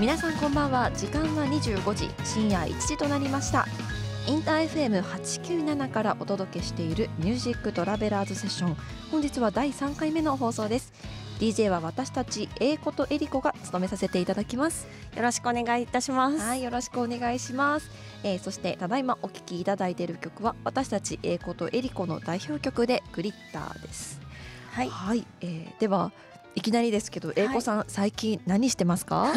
皆さんこんばんは時間は25時深夜1時となりましたインター FM897 からお届けしているミュージックトラベラーズセッション本日は第3回目の放送です DJ は私たち英子とエリコが務めさせていただきますよろしくお願いいたしますはいよろしくお願いしますえー、そしてただいまお聞きいただいている曲は私たち英子とエリコの代表曲でグリッターですはい、はい、えー、ではいきなりですけど、英子さん、はい、最近何してますか？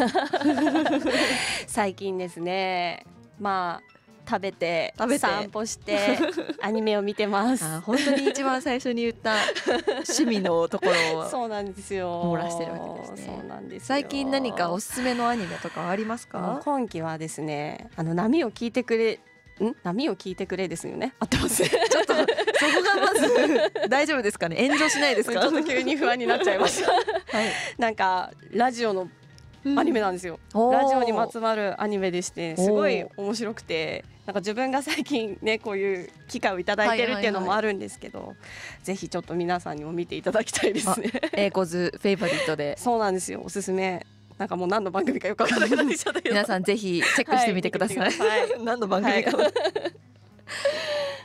最近ですね。まあ食べて散歩して アニメを見てます本当に一番最初に言った趣味のところを そうなんですよ漏らしてるわけですねそうなんです最近何かおすすめのアニメとかありますか今期はですねあの波を聞いてくれん波を聞いてくれですよね合ってますちょっとそこがまず 大丈夫ですかね炎上しないですかちょっと急に不安になっちゃいました、はい、なんかラジオのアニメなんですよ、うん、ラジオにまつわるアニメでしてすごい面白くてなんか自分が最近ねこういう機会をいただいてるっていうのもあるんですけど、はいはいはい、ぜひちょっと皆さんにも見ていただきたいですね。えー、コズフェイバリットで そうなんですよおすすめなんかもう何の番組かよくわからなくなっちゃったけど皆さんぜひチェックしてみてください、はい、何の番組か、はい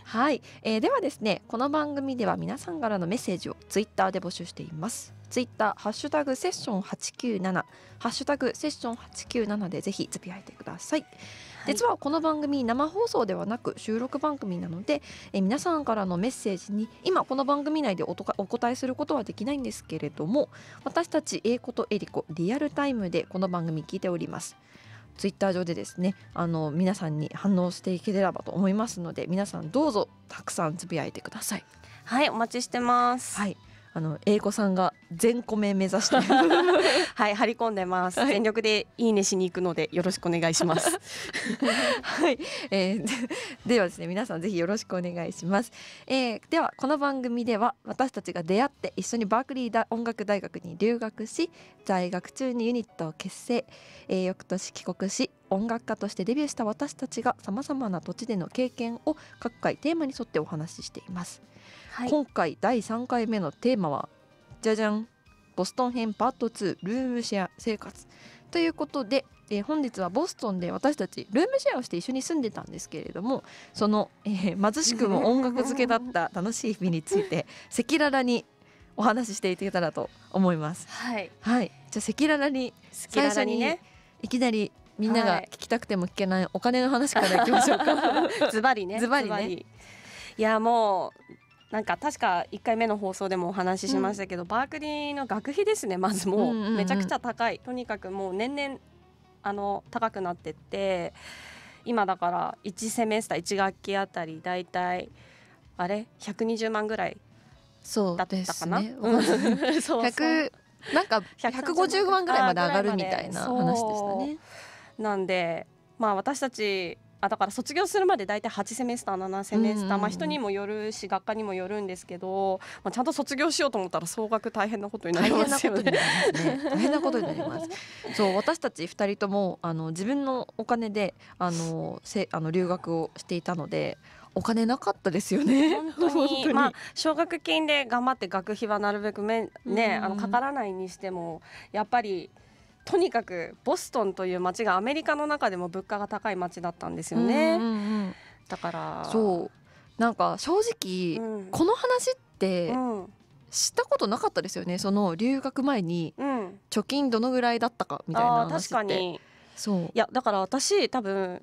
はい、えー、ではですねこの番組では皆さんからのメッセージをツイッターで募集していますツイッター、ハッシュタグセッション897、ハッシュタグセッション897でぜひつぶやいてください。実はこの番組生放送ではなく収録番組なのでえ皆さんからのメッセージに今この番組内でお答えすることはできないんですけれども私たち英子とエリコリアルタイムでこの番組聞いております。ツイッター上でですねあの皆さんに反応していければと思いますので皆さんどうぞたくさんつぶやいてください。はいお待ちしてます。はいあの英子さんが全コメ目指して はい張り込んでます、はい、全力でいいねしに行くのでよろしくお願いします はい、えー、ではですね皆さんぜひよろしくお願いします、えー、ではこの番組では私たちが出会って一緒にバークリー音楽大学に留学し在学中にユニットを結成、えー、翌年帰国し音楽家としてデビューした私たちがさまざまな土地での経験を各回テーマに沿ってお話ししています。今回第3回目のテーマはじゃじゃんボストン編パート2ルームシェア生活ということで、えー、本日はボストンで私たちルームシェアをして一緒に住んでたんですけれどもその、えー、貧しくも音楽漬けだった 楽しい日々について赤裸々にお話ししていけたらと思います。はい、はい、じゃ赤裸々に最初にね、いきなりみんなが聞きたくても聞けないお金の話からいきましょうか。ズバリね。ズバリね。いやもうなんか確か1回目の放送でもお話ししましたけど、うん、バークリーの学費ですねまずもう,、めちゃくちゃ高いとにかくもう年々あの高くなってって今だから1セメスター1学期あたり大体あれ120万ぐらいだったかな。そうですねなんか150万ぐらいまで上がるみたいな話でしたね。なんでまあ私たちあだから卒業するまで大体8セメスター7セメスター、まあ、人にもよるし学科にもよるんですけど、まあ、ちゃんと卒業しようと思ったら総額大変なことになりますよね。大変なことになります、ね、そう私たち2人ともあの自分のお金であのせあの留学をしていたので。お金なかったですよね。本当にまあ奨学金で頑張って学費はなるべくめね、あのかからないにしてもやっぱり。とにかくボストンという街がアメリカの中でも物価が高い街だったんですよね。うんうんうん、だからそうなんか正直、うん、この話って、う知ったことなかったですよねその留学前に貯金どのぐらいだったかみたいな話って、うん、確かにそういやだから私多分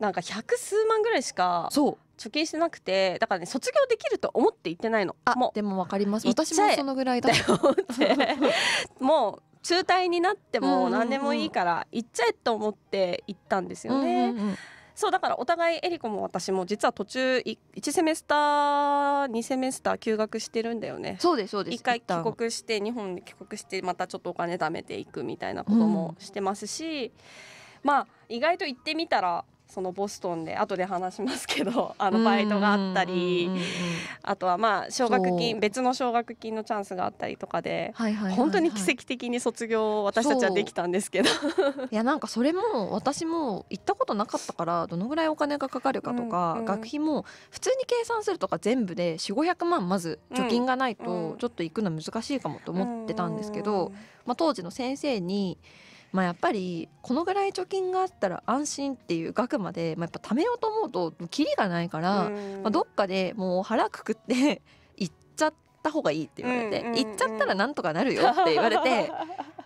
なんか百数万ぐらいしか貯金してなくてだからね卒業できると思って行ってないのあもうでも分かります私もそのぐらいだった もう中退になっても何でもいいから行っちゃえと思って行ったんですよね。うんうんうん、そうだからお互いエリコも私も実は途中1セメスター2セメスター休学してるんだよねそうですそうです1回帰国して日本に帰国してまたちょっとお金貯めていくみたいなこともしてますし、うん、まあ意外と行ってみたらそのボストンで後で話しますけど あのバイトがあったりあとはまあ奨学金別の奨学金のチャンスがあったりとかで、はいはい、本当に奇跡的に卒業私たちはできたんですけどいやなんかそれも私も行ったことなかったからどのぐらいお金がかかるかとか、うんうん、学費も普通に計算するとか全部で4500万まず貯金がないとちょっと行くの難しいかもと思ってたんですけど、まあ、当時の先生に「まあ、やっぱりこのぐらい貯金があったら安心っていう額まで、まあ、やっぱ貯めようと思うとキリがないから、まあ、どっかでもう腹くくって 行っちゃった方がいいって言われて、行っちゃったらなんとかなるよって言われて。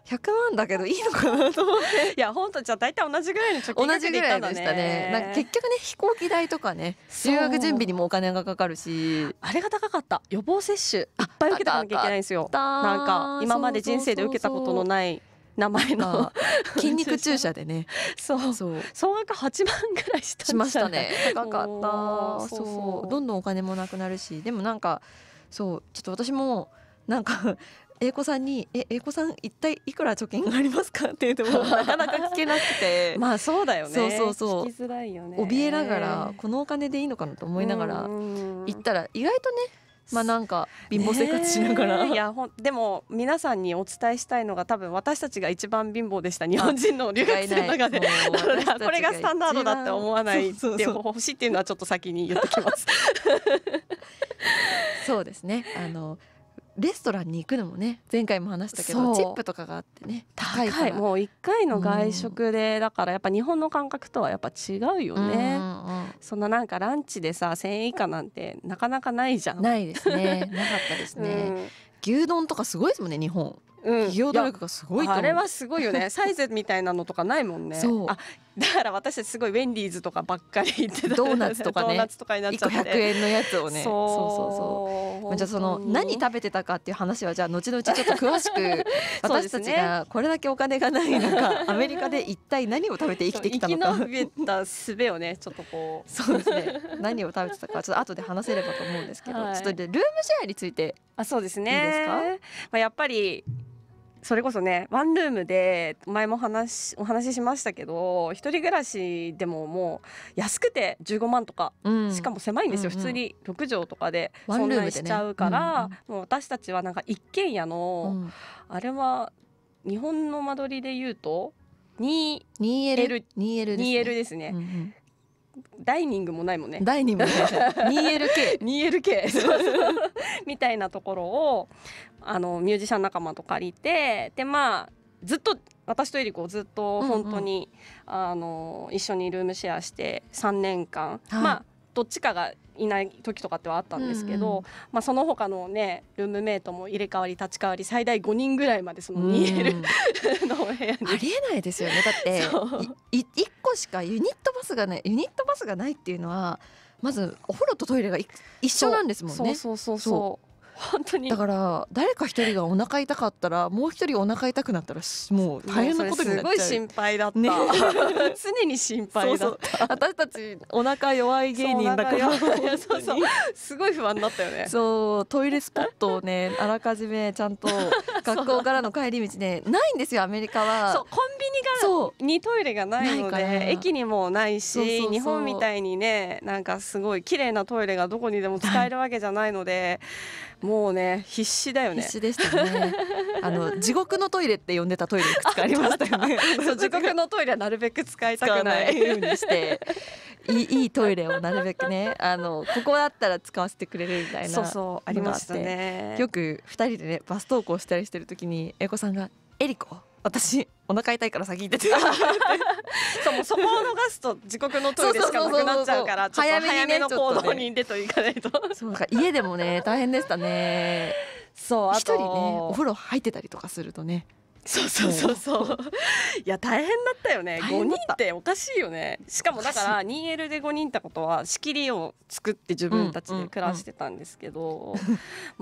100 万だけどいいのかなと思っていや本当じゃあ大体同じぐらいの貯金額でいたんね同じぐらいでしたね結局ね飛行機代とかね留学準備にもお金がかかるしあれが高かった予防接種いっぱい受けたなきゃいけないんですよなんか今まで人生で受けたことのない名前の筋肉注射でね そうそう総額八万ぐらいしたしましたね高かったそうどんどんお金もなくなるしでもなんかそうちょっと私もなんか 英子さんに「え英子さん一体いくら貯金がありますか?」って言っても なかなか聞けなくてまあそうだよねそうそうそう聞きづらいよね怯えながらこのお金でいいのかなと思いながら行ったら意外とねまあなんか貧乏生活しながら、ね、いやほんでも皆さんにお伝えしたいのが多分私たちが一番貧乏でした日本人の留学生の中でなの これがスタンダードだって思わないで欲しいっていうのはちょっと先に言ってきます。そうですねあのレストランに行くのもね前回も話したけどチップとかがあってね高いもう1回の外食で、うん、だからやっぱ日本の感覚とはやっぱ違うよね、うんうんうん、そんななんかランチでさ1000円以下なんてなかなかないじゃんないですねなかったですね、うん、牛丼とかすごいですもんね日本うん、企業努力がすごいあれはすごいよねサイゼみたいなのとかないもんねあだから私たちすごいウェンディーズとかばっかり行ってたドーナツとかね1個100円のやつをねそうそうそうじゃあその何食べてたかっていう話はじゃあ後々ちょっと詳しく 私たちがこれだけお金がない中アメリカで一体何を食べて生きてきたのか生き延びた術をねちょっとこうそうですね何を食べてたかちょっと後で話せればと思うんですけど、はい、ちょっとルームシェアについてあそうですねいいですか、まあ、やっぱりそれこそねワンルームで前も話お話ししましたけど一人暮らしでももう安くて15万とか、うん、しかも狭いんですよ、うんうん、普通に6畳とかでそんなにしちゃうから、ねうんもう私たちはなんか一軒家の、うん、あれは日本の間取りで言うと 2L, 2L, 2L ですね。2L ですね、うんうんダイニングもないもんね。ダイニングもない。2LK。2LK みたいなところをあのミュージシャン仲間と借りてでまあずっと私とえり子ずっと本当に、うんうん、あの一緒にルームシェアして3年間、はい、まあどっちかがいない時とかってはあったんですけど、うんうん、まあ、その他のねルームメイトも入れ替わり立ち替わり最大5人ぐらいまでその2 のお部屋に、ありえないですよねだって1 個しかユニットバスがないユニットバスがないっていうのはまずお風呂とトイレが一緒なんですもんね。そうそうそうそう本当にだから誰か一人がお腹痛かったらもう一人お腹痛くなったらもう大変なことになっちゃうすごい心配だった、ね、常に心配だった私たちお腹弱い芸人だからそうそうすごい不安だったよねそうトイレスポットをねあらかじめちゃんと 学校からの帰り道ねないんですよアメリカはそうコンビそうにトイレがないので駅にもないし日本みたいにねなんかすごい綺麗なトイレがどこにでも使えるわけじゃないので、もうね必死だよね必死でしたね あの地獄のトイレって呼んでたトイレいくつかありましたよね 地獄のトイレはなるべく使いたくないようにしていいいいトイレをなるべくねあのここだったら使わせてくれるみたいなそうそうありましたねよく2人でねバス登校したりしてる時に英子さんが「えりこ私お腹痛いから先行ってて そうもうそこを逃すと自国のトイレしかなくなっちゃうから早めの行動に出といかないと、ね、そうか家でもね大変でしたねそうあと一人ねお風呂入ってたりとかするとねそうそうそうそういや大変だったよね五人っておかしいよねしかもだから 2L で5人ってことは仕切りを作って自分たちで暮らしてたんですけど、うんう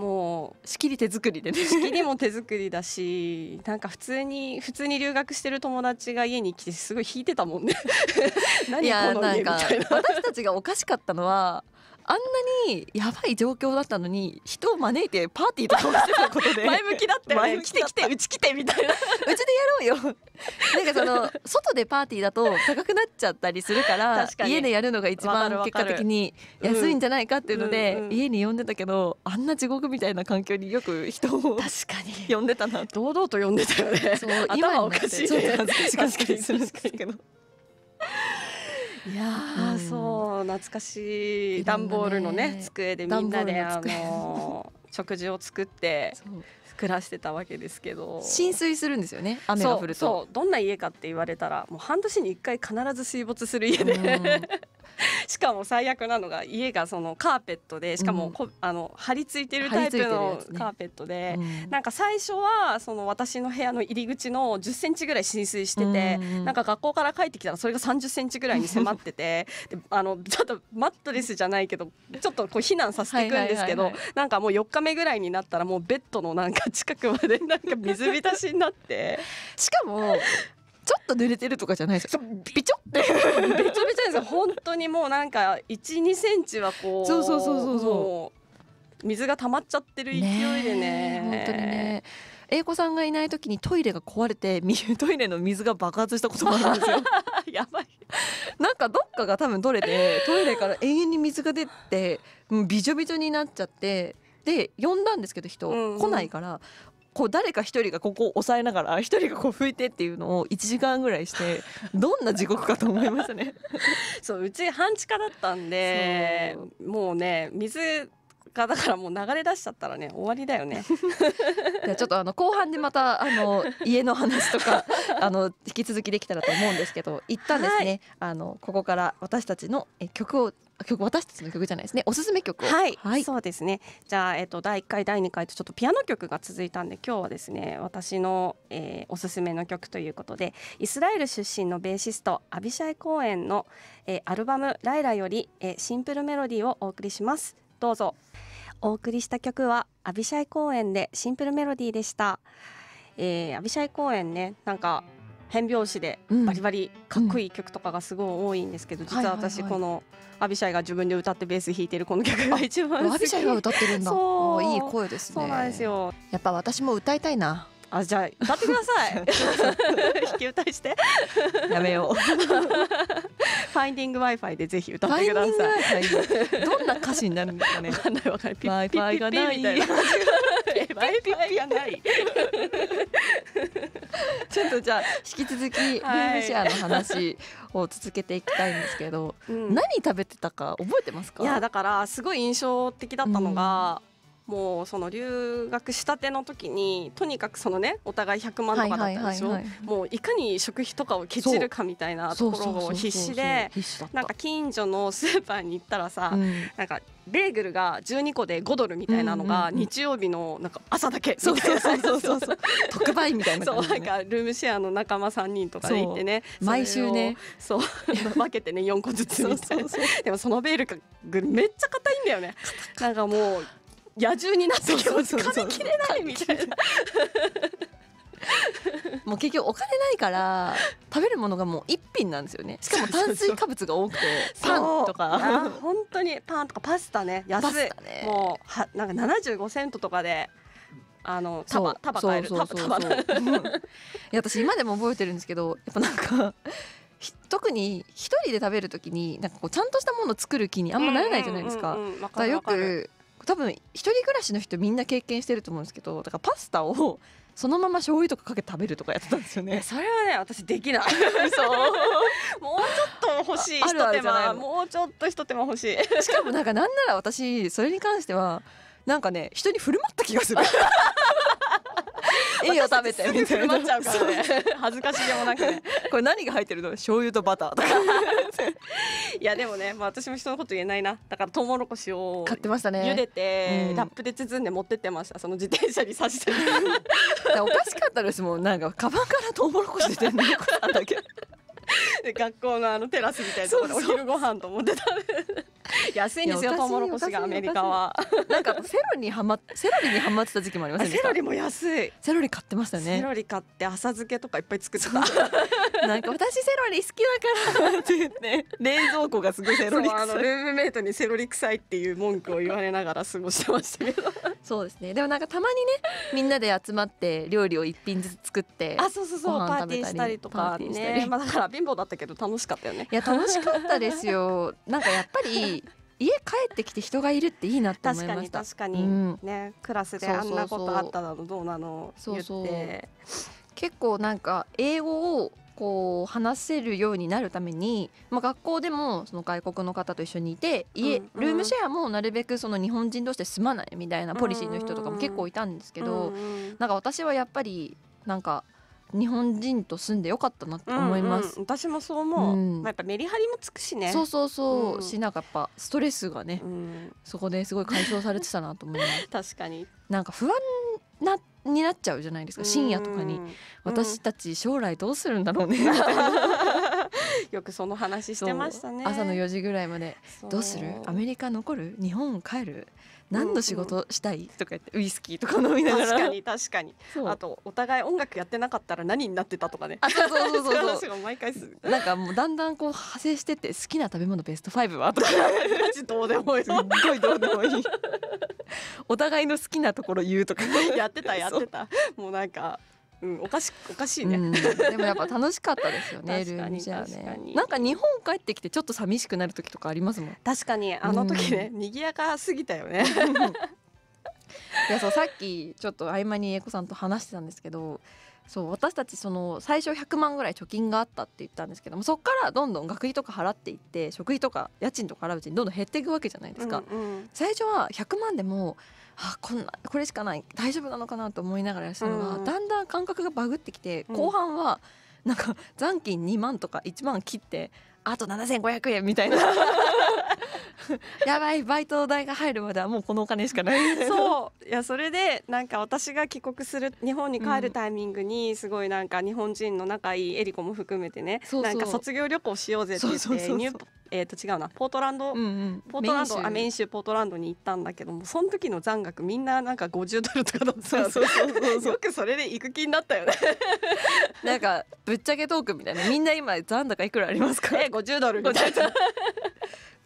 ん、もう仕切り手作りでね仕切りも手作りだしなんか普通に普通に留学してる友達が家に来てすごい引いてたもんね 何この家みたいな私たちがおかしかったのはあんなにやばい状況だったのに人を招いてパーティーとかをしてたことで前向きだったよね来て来てうち来てみたいなうちでやろうよなんかその外でパーティーだと高くなっちゃったりするから家でやるのが一番結果的に安いんじゃないかっていうので、うんうんうん、家に呼んでたけどあんな地獄みたいな環境によく人を確かに呼んでたな堂々と呼んでたよねそう今おかしい、ね、ちょっと恥ずかしかっするんですけど。いや、うん、そう懐かしい段、ね、ボールのね机でみんなであの 食事を作って暮らしてたわけですけど浸水するんですよね雨が降るとそうどんな家かって言われたらもう半年に1回必ず水没する家で、うん しかも最悪なのが家がそのカーペットでしかもこ、うん、あの張り付いてるタイプのカーペットで、ねうん、なんか最初はその私の部屋の入り口の1 0センチぐらい浸水してて、うんなんか学校から帰ってきたらそれが3 0センチぐらいに迫ってて あのちょっとマットレスじゃないけどちょっとこう避難させていくんですけど、はいはい、なんかもう4日目ぐらいになったらもうベッドのなんか近くまでなんか水浸しになってしかもちょっと濡れてるとかじゃないですよびちょってべちょべちょです本当にもうなんか一二センチはこうそうそうそうそうそう水が溜まっちゃってる勢いでね本当にね英子さんがいない時にトイレが壊れて トイレの水が爆発したこともあるんですよ やばいなんかどっかが多分取れてトイレから永遠に水が出てもうびちょびちょになっちゃってで呼んだんですけど人、来ないからこう誰か一人がここを押さえながら一人がこう拭いてっていうのを1時間ぐらいして どんな地獄かと思いましたね そううち半地下だったんでもうね水がだからもう流れ出しちゃったらね終わりだよね ちょっとあの後半でまたあの家の話とか あの引き続きできたらと思うんですけど一旦ですね、はい、あのここから私たちの曲を曲私たちの曲じゃないですねおすすめ曲はい、はい、そうですねじゃあ、えっと、第1回第2回とちょっとピアノ曲が続いたんで今日はですね私の、えー、おすすめの曲ということでイスラエル出身のベーシストアビシャイ・公演の、えー、アルバム「ライラ」より、えー、シンプルメロディーをお送りしますどうぞ。お送りした曲はアビシャイ公演でシンプルメロディーでした、えー、アビシャイ公演ねなんか変拍子でバリバリかっこいい曲とかがすごい多いんですけど、うん、実は私このアビシャイが自分で歌ってベース弾いてるこの曲が一番好きアビシャイが歌ってるんだそういい声ですねそうなんですよやっぱ私も歌いたいなあじゃあ歌ってください 引き歌いしてやめようファインディングワイファイでぜひ歌ってくださいどんな歌詞になるんですかねわかんないわかんないピッピッピッピッみたいなピがないちょっとじゃあ引き続きルームシェアの話を続けていきたいんですけど、うん、何食べてたか覚えてますかいやだからすごい印象的だったのが、もうその留学したての時にとにかくそのねお互い100万とかだったでしょ、はもういかに食費とかをケチるかみたいなところを必死でなんか近所のスーパーに行ったらさ、うん、なんかベーグルが12個で5ドルみたいなのが日曜日のなんか朝だけみたいな特売みたいな、ね、そうなんかルームシェアの仲間3人とかで行ってね毎週ねそう 分けてね4個ずつ でもそのベーグルめっちゃ硬いんだよねなんかもう野獣になってきます噛み切れないみたいな もう結局お金ないから食べるものがもう一品なんですよねしかも炭水化物が多くてパンとか本当にパンとかパスタね安い、ね、もうはなんか75セントとかであの束束買える束束いや私今でも覚えてるんですけどやっぱなんか特に一人で食べるときになんかこうちゃんとしたものを作る気にあんまならないじゃないですか。よく多分一人暮らしの人みんな経験してると思うんですけどだからパスタを そのまま醤油とかかけて食べるとかやってたんですよねそれはね私できない そう もうちょっと欲しいひと手間もうちょっとひと手間欲しいしかもなんかなんなら私それに関してはなんかね人に振る舞った気がする いいよ食べてみたいなちゃうからね恥ずかしげもなくね これ何が入ってるの醤油とバターとか いやでもね、まあ、私も人のこと言えないなだからトウモロコシを買ってましたね茹でて、ラップで包んで持ってってましたその自転車に刺しておかしかったですもんなんかカバンからトウモロコシ出てんのだけど学校のあのテラスみたいなところでお昼ご飯と思って食べる 安いんですよトウモロコシがアメリカはなんかセロリにハマ セロリにハマってた時期もありませんでセロリも安いセロリ買ってましたねセロリ買って浅漬けとかいっぱい作って なんか私セロリ好きだからって言って冷蔵庫がすごいセロリ臭いルームメイトにセロリ臭いっていう文句を言われながら過ごしてましたけどそうですねでもなんかたまにねみんなで集まって料理を一品ずつ作ってあそうそうそうパーティーしたりとかねまあだから貧乏だったけど楽しかったよねいや楽しかったですよなんかやっぱり家帰ってきて人がいるっていいなって思いました確かに、うん、ねクラスであんなことあったのどうなのそうそう結構なんか英語をこう話せるようになるために、まあ、学校でもその外国の方と一緒にいて家、うんうん、ルームシェアもなるべくその日本人同士で住まないみたいなポリシーの人とかも結構いたんですけど、うんうん、なんか私はやっぱりなんか。日本人と住んでよかったなって思います、うんうん、私もそう思う、うん、まあ、やっぱメリハリもつくしねそうそうそう、うん、しなんかやっぱストレスがね、うん、そこですごい解消されてたなと思います 確かになんか不安なになっちゃうじゃないですか深夜とかに、私たち将来どうするんだろうね よくその話してましたね朝の4時ぐらいまでどうするアメリカ残る日本帰る何の仕事したい、とか言ってウイスキーとか飲みながら確かに確かにあとお互い音楽やってなかったら何になってたとかねそうそうそうそうそう毎回すなんかもうだんだんこう派生してて好きな食べ物ベスト5はとかマジどうでもいいすごいどうでもいいお互いの好きなところ言うとか やってたやってたもうなんかうん、おかしおかしいね、うん、でもやっぱ楽しかったですよね ルームシェアねなんか日本帰ってきてちょっと寂しくなる時とかありますもん確かにあの時ね、うん、賑やかすぎたよね いやそうさっきちょっと合間に英子さんと話してたんですけどそう私たちその最初100万ぐらい貯金があったって言ったんですけどもそこからどんどん学費とか払っていって食費とか家賃とか払ううちにどんどん減っていくわけじゃないですか、うんうん、最初は100万でもあこんなこれしかない大丈夫なのかなと思いながらやったのが、うん、だんだん感覚がバグってきて後半はなんか残金2万とか1万切ってあと7500円みたいなやばいバイト代が入るまではもうこのお金しかないそういやそれでなんか私が帰国する日本に帰るタイミングにすごいなんか日本人の仲いいエリコも含めてね、うなんか卒業旅行しようぜって言ってーと違うなポートランド、うんうん、ポートランドあメイン州ポートランドに行ったんだけどもその時の残額みんななんか50ドルとかだったそうそうそうそうよくそれで行く気になったよねなんかぶっちゃけトークみたいなみんな今残高いくらありますかえ50ドルみたいな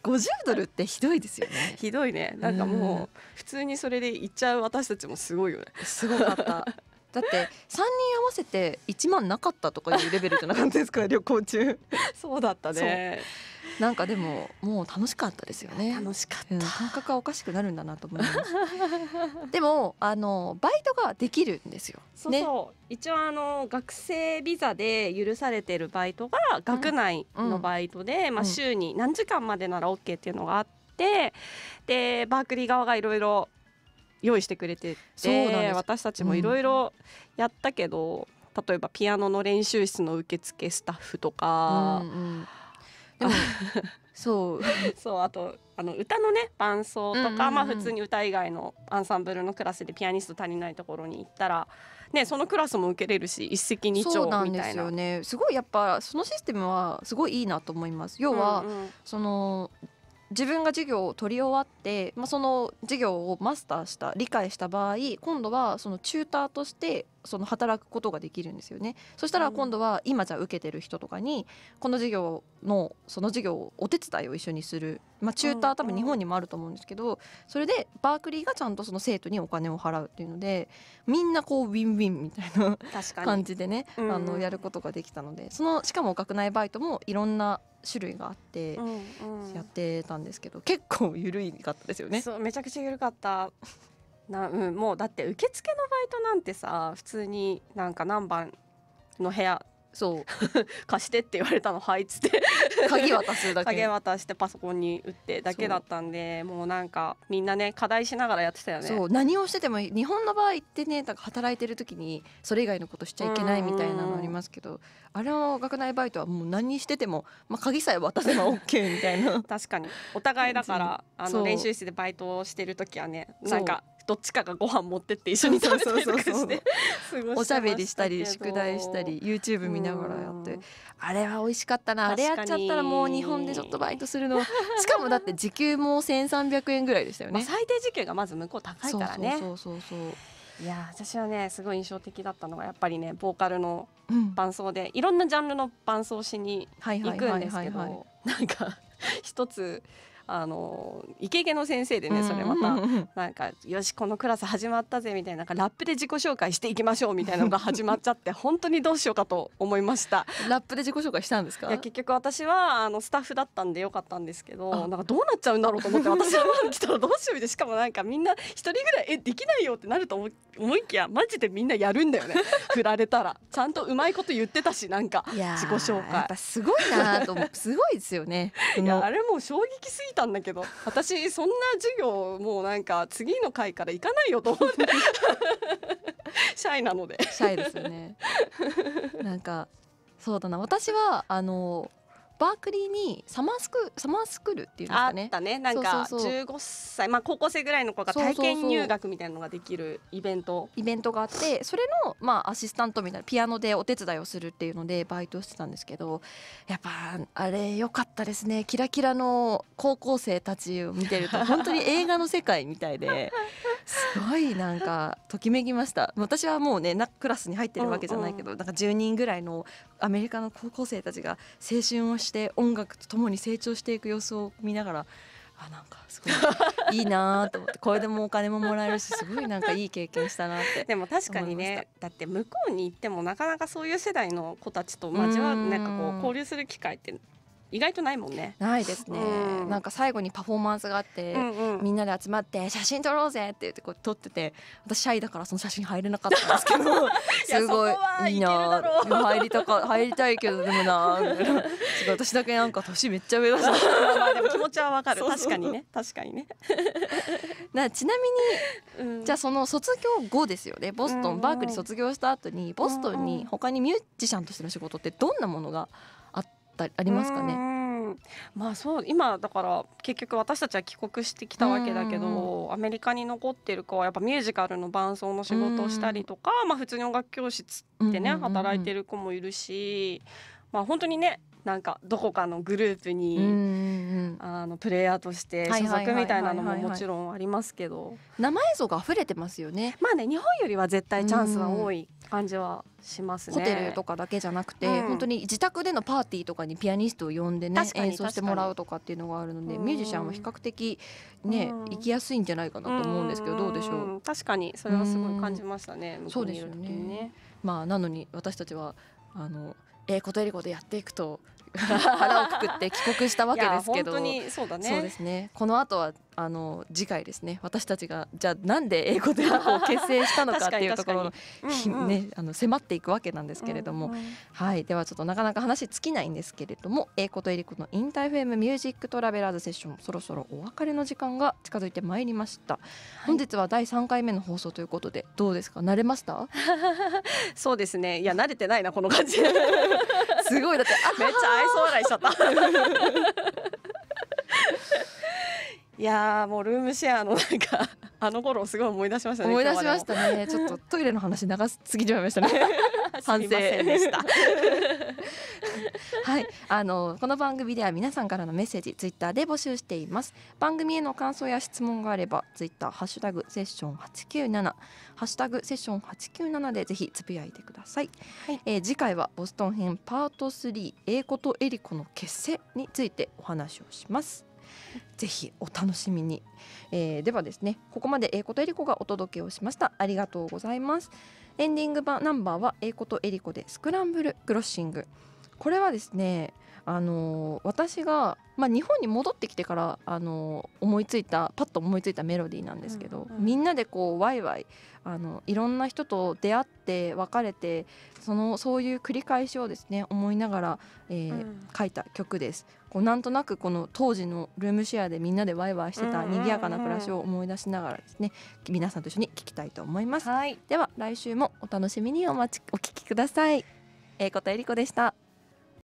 50ドルってひどいですよねひどいねなんかもう普通にそれで行っちゃう私たちもすごいよねすごかっただって3人合わせて1万なかったとかいうレベルじゃなかったですか 旅行中そうだったねなんかでももう楽しかったですよね楽しかった、うん、感覚はおかしくなるんだなと思います でもあのバイトができるんですよそうそう、ね、一応あの学生ビザで許されてるバイトが学内のバイトで、うん、まあ、週に何時間までなら OK っていうのがあってでバークリー側がいろいろ用意してくれてて私たちもいろいろやったけど、うん、例えばピアノの練習室の受付スタッフとか。うんうんでも そうそうあとあの歌のね伴奏とか、うんうんうん、まあ、普通に歌以外のアンサンブルのクラスでピアニスト足りないところに行ったら、ね、そのクラスも受けれるし一石二鳥みたいな。そうなんですよねすごいやっぱそのシステムはすごいいいなと思います。要は、うんうん、その自分が授業を取り終わって、まあ、その授業をマスターした理解した場合今度はそのチューターとしてその働くことができるんですよね。そしたら今度は今じゃ受けてる人とかにこの授業のその授業をお手伝いを一緒にする、まあ、チューター多分日本にもあると思うんですけどそれでバークリーがちゃんとその生徒にお金を払うっていうのでみんなこうウィンウィンみたいな感じでね、あのやることができたのでそのしかも学内バイトもいろんな種類があってやってたんですけど、結構緩いかったですよね。そうめちゃくちゃ緩かったな、うん、もうだって受付のバイトなんてさ普通になんか何番の部屋そう 貸してって言われたの「はい」っつって鍵渡すだけ鍵渡してパソコンに打ってだけだったんでもうなんかみんなね課題しながらやってたよねそう何をしてても日本の場合ってねなんか働いてる時にそれ以外のことしちゃいけないみたいなのありますけどあれの学内バイトはもう何してても、まあ、鍵さえ渡せば OK みたいな 確かにお互いだから あの練習室でバイトをしてる時はねなんかどっちかがご飯持ってって一緒に食べたりとかしておしゃべりしたり宿題したり YouTube 見ながらやってあれは美味しかったなあれやっちゃったらもう日本でちょっとバイトするの しかもだって時給も1300円ぐらいでしたよね、最低時給がまず向こう高いからねそうそうそういや私はねすごい印象的だったのがやっぱりねボーカルの伴奏で、いろんなジャンルの伴奏しに行くんですけど、なんか一つあのイケイケの先生でねそれまたなんか「よしこのクラス始まったぜ」みたいなラップで自己紹介していきましょうみたいなのが始まっちゃって 本当にどうしようかと思いましたラップで自己紹介したんですかいや結局私はあのスタッフだったんでよかったんですけどなんかどうなっちゃうんだろうと思って私は来たらどうしようみたいなしかもなんかみんな一人ぐらい「えできないよ」ってなると思思いきやマジでみんなやるんだよね 振られたらちゃんとうまいこと言ってたしなんか自己紹介すごいなとすごいですよねいやあれも衝撃すぎたんだけど私そんな授業もうなんか次の回から行かないよと思って シャイなのでシャイですよねなんかそうだな私はあのバークリーにサマースクサマースクールっていうんですかねあったねなんか15歳まあ、高校生ぐらいの子が体験入学みたいなのができるイベントイベントがあってそれの、まあ、アシスタントみたいなピアノでお手伝いをするっていうのでバイトしてたんですけどやっぱあれ良かったですねキラキラの高校生たちを見てると本当に映画の世界みたいで。すごいなんかときめきました私はもうねクラスに入ってるわけじゃないけど、うんうん、なんか10人ぐらいのアメリカの高校生たちが青春をして音楽とともに成長していく様子を見ながらあなんかすごいいいなと思ってこれでもお金ももらえるしすごいなんかいい経験したなってでも確かにねだって向こうに行ってもなかなかそういう世代の子たちと交わなんかこう交流する機会って意外とないもんねないですね、うん、なんか最後にパフォーマンスがあって、うんうん、みんなで集まって写真撮ろうぜって言ってこう撮ってて私シャイだからその写真入れなかったんですけど すごいいいな入りたか入りたいけどでもな私だけなんか年めっちゃ上だしでも気持ちはわかる確かにね確かにねなちなみに、うん、じゃあその卒業後ですよねボストン、うん、バークリー卒業した後にボストンに他にミュージシャンとしての仕事ってどんなものが、ったありますかね。まあそう今だから結局私たちは帰国してきたわけだけど、アメリカに残ってる子はやっぱミュージカルの伴奏の仕事をしたりとか、まあ、普通に音楽教室でね働いてる子もいるし、まあ、本当にねなんかどこかのグループにあのプレイヤーとして所属みたいなのももちろんありますけど名前像が溢れてますよねまあね日本よりは絶対チャンスは多い感じはしますねホテルとかだけじゃなくて、うん、本当に自宅でのパーティーとかにピアニストを呼んでね演奏してもらうとかっていうのがあるのでミュージシャンは比較的ね行きやすいんじゃないかなと思うんですけどどうでしょう確かにそれはすごい感じましたね、ね、そうですよねまあなのに私たちはあのええー、ことえりことやっていくと 腹をくくって帰国したわけですけど、ね、そうですねこの後はあの次回ですね私たちがじゃあなんで英語でを結成したのかっていうところの うん、ね、あの迫っていくわけなんですけれども、うんうん、はい、ではちょっとなかなか話尽きないんですけれども英語とえりこのインターフェムミュージックトラベラーズセッションそろそろお別れの時間が近づいてまいりました、はい、本日は第3回目の放送ということでどうですか慣れました そうですねいや慣れてないなこの感じ すごいだってめっちゃ愛想笑いしちゃったいやもうルームシェアのなんか あの頃すごい思い出しましたね思い出しましたねちょっとトイレの話長すぎちゃいましたね 反省でした はいあのこの番組では皆さんからのメッセージツイッターで募集しています番組への感想や質問があればツイッターハッシュタグセッション897ハッシュタグセッション897でぜひつぶやいてください、はい、えー、次回はボストン編パート3英子とエリコの結成についてお話をしますぜひお楽しみに、えー、ではですねここまで英子とエリコがお届けをしましたありがとうございますエンディングナンバーは英子とエリコでスクランブルクロッシングこれはですねあのー、私が、まあ、日本に戻ってきてから、あのー、思いついたパッと思いついたメロディーなんですけど、うんうん、みんなでこうワイワイあのいろんな人と出会って別れてそのそういう繰り返しをですね思いながら、えー、うん、書いた曲です。こうなんとなくこの当時のルームシェアでみんなでワイワイしてた賑やかな暮らしを思い出しながらですね皆さんと一緒に聞きたいと思います、はい、では来週もお楽しみにお待ちお聞きくださいえー、とえりこでした